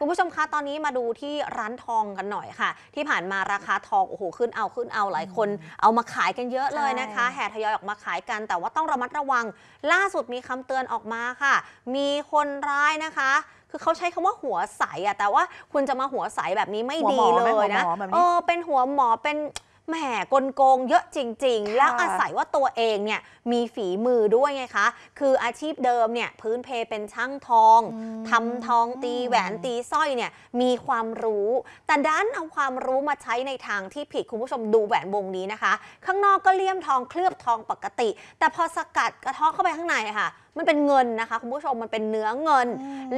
คุณผู้ชมคะ ตอนนี้มาดูที่ร้านทองกันหน่อยค่ะ ที่ผ่านมาราคาทอง โอ้โห ขึ้นเอา ขึ้นเอา หลายคนเอามาขายกันเยอะเลยนะคะ แห่ทยอยออกมาขายกัน แต่ว่าต้องระมัดระวัง ล่าสุดมีคำเตือนออกมาค่ะ มีคนร้ายนะคะ คือเขาใช้คำว่าหัวใสอะแต่ว่าคุณจะมาหัวใสแบบนี้ไม่ดีเลยนะเออเป็นหัวหมอ เป็นแหมกลโกงเยอะจริงๆ แล้วอาศัยว่าตัวเองเนี่ยมีฝีมือด้วยไงคะคืออาชีพเดิมเนี่ยพื้นเพเป็นช่างทอง ทำทองตีแหวนตีสร้อยเนี่ยมีความรู้ แต่ด้านเอาความรู้มาใช้ในทางที่ผิด คุณผู้ชมดูแหวนวงนี้นะคะ ข้างนอกก็เลี่ยมทองเคลือบทองปกติ แต่พอสกัดกระทอกเข้าไปข้างในค่ะ มันเป็นเงินนะคะคุณผู้ชมมันเป็นเนื้อเงิน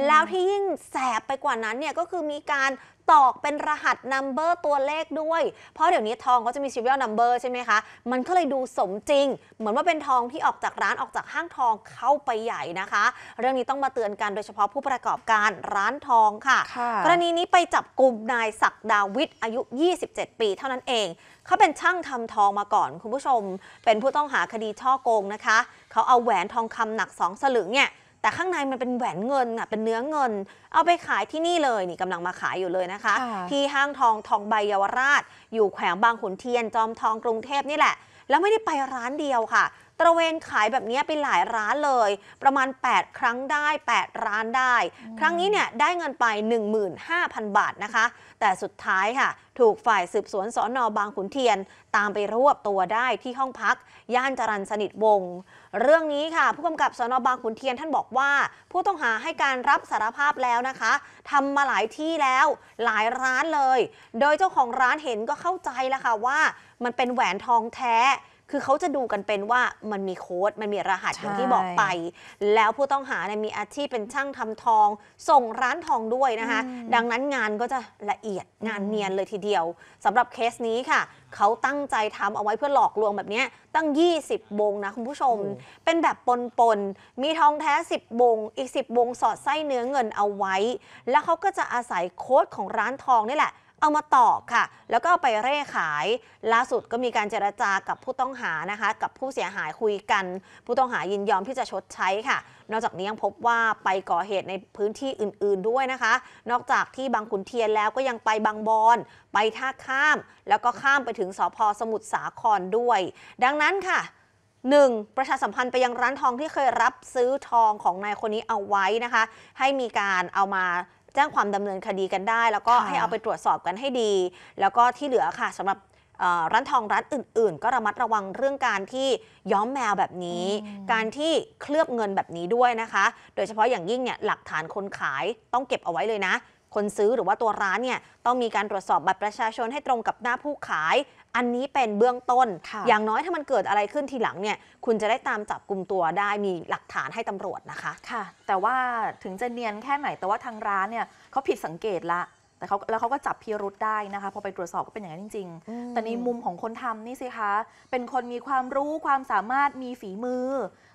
แล้วที่ยิ่งแสบไปกว่านั้นเนี่ยก็คือมีการตอกเป็นรหัสนัมเบอร์ตัวเลขด้วย เพราะเดี๋ยวนี้ทองเขาจะมีเรียลนัมเบอร์ใช่ไหมคะ มันก็เลยดูสมจริง เหมือนว่าเป็นทองที่ออกจากร้านออกจากห้างทองเข้าไปใหญ่นะคะ เรื่องนี้ต้องมาเตือนกันโดยเฉพาะผู้ประกอบการร้านทองค่ะ กรณีนี้ไปจับกลุ่มนายศักดาวิทย์อายุ 27 ปีเท่านั้นเอง เขาเป็นช่างทำทองมาก่อนคุณผู้ชม เป็นผู้ต้องหาคดีช่อโกงนะคะ เขาเอาแหวนทองคำหนัก2สลึงเนี่ยแต่ข้างในมันเป็นแหวนเงินอ่ะเป็นเนื้อเงิน เอาไปขายที่นี่เลย นี่กำลังมาขายอยู่เลยนะคะ ที่ห้างทองทองใบเยาวราช อยู่แขวงบางขุนเทียน จอมทองกรุงเทพนี่แหละ แล้วไม่ได้ไปร้านเดียวค่ะตระเวนขายแบบนี้ไปหลายร้านเลย ประมาณ 8 ครั้งได้ 8 ร้านได้ ครั้งนี้เนี่ยได้เงินไป15,000 บาทนะคะ แต่สุดท้ายค่ะ ถูกฝ่ายสืบสวนสอนอบางขุนเทียน ตามไปรวบตัวได้ที่ห้องพักย่านจรันสนิทวงเรื่องนี้ค่ะผู้กำกับสนบางขุนเทียน ท่านบอกว่าผู้ต้องหาให้การรับสารภาพแล้วนะคะทำมาหลายที่แล้วหลายร้านเลย โดยเจ้าของร้านเห็นก็เข้าใจแล้วค่ะว่า มันเป็นแหวนทองแท้คือเขาจะดูกันเป็นว่ามันมีโค้ดมันมีรหัสอย่างที่บอกไป แล้วผู้ต้องหาเนี่ยมีอาชีพเป็นช่างทำทอง ส่งร้านทองด้วยนะคะ ดังนั้นงานก็จะละเอียดงานเนียนเลยทีเดียว สำหรับเคสนี้ค่ะ เขาตั้งใจทำเอาไว้เพื่อหลอกลวงแบบนี้ ตั้ง 20วงนะคุณผู้ชม เป็นแบบปนปนมีทองแท้ 10วงอีก 10วงสอดไส้เนื้อเงินเอาไว้ แล้วเขาก็จะอาศัยโค้ดของร้านทองนี่แหละเอามาตอกค่ะ แล้วก็เอาไปเร่ขาย ล่าสุดก็มีการเจรจากับผู้ต้องหานะคะ กับผู้เสียหายคุยกัน ผู้ต้องหายินยอมที่จะชดใช้ค่ะ นอกจากนี้ยังพบว่าไปก่อเหตุในพื้นที่อื่น ๆด้วยนะคะ นอกจากที่บางขุนเทียนแล้วก็ยังไปบางบอน ไปท่าข้าม แล้วก็ข้ามไปถึงสพสมุทรสาครด้วย ดังนั้นค่ะ 1. ประชาสัมพันธ์ไปยังร้านทองที่เคยรับซื้อทองของนายคนนี้เอาไว้นะคะ ให้มีการเอามาแจ้งความดำเนินคดีกันได้ แล้วก็ให้เอาไปตรวจสอบกันให้ดี แล้วก็ที่เหลือค่ะสำหรับร้านทองร้านอื่น ๆ ก็ระมัดระวังเรื่องการที่ย้อมแมวแบบนี้ การที่เคลือบเงินแบบนี้ด้วยนะคะ โดยเฉพาะอย่างยิ่งเนี่ยหลักฐานคนขายต้องเก็บเอาไว้เลยนะคนซื้อหรือว่าตัวร้านเนี่ยต้องมีการตรวจสอบบัตรประชาชนให้ตรงกับหน้าผู้ขาย อันนี้เป็นเบื้องต้น อย่างน้อยถ้ามันเกิดอะไรขึ้นทีหลังเนี่ยคุณจะได้ตามจับกลุ่มตัวได้มีหลักฐานให้ตำรวจนะคะค่ะ แต่ว่าถึงจะเนียนแค่ไหน แต่ว่าทางร้านเนี่ยเขาผิดสังเกตละแต่เขาแล้วเขาก็จับพิรุษได้นะคะพอไปตรวจสอบก็เป็นอย่างนั้นจริงๆแต่นี้มุมของคนทำนี่สิคะเป็นคนมีความรู้ความสามารถมีฝีมือ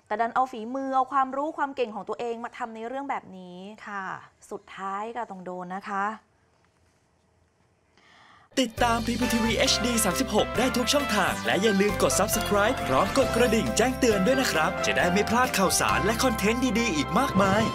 แต่ดันเอาฝีมือ เอาความรู้ความเก่งของตัวเองมาทำในเรื่องแบบนี้ ค่ะ สุดท้ายก็ต้องโดนนะคะ ติดตาม PPTV HD 36 ได้ทุกช่องทาง และอย่าลืมกด subscribe พร้อมกดกระดิ่งแจ้งเตือนด้วยนะครับ จะได้ไม่พลาดข่าวสารและคอนเทนต์ดีๆ อีกมากมาย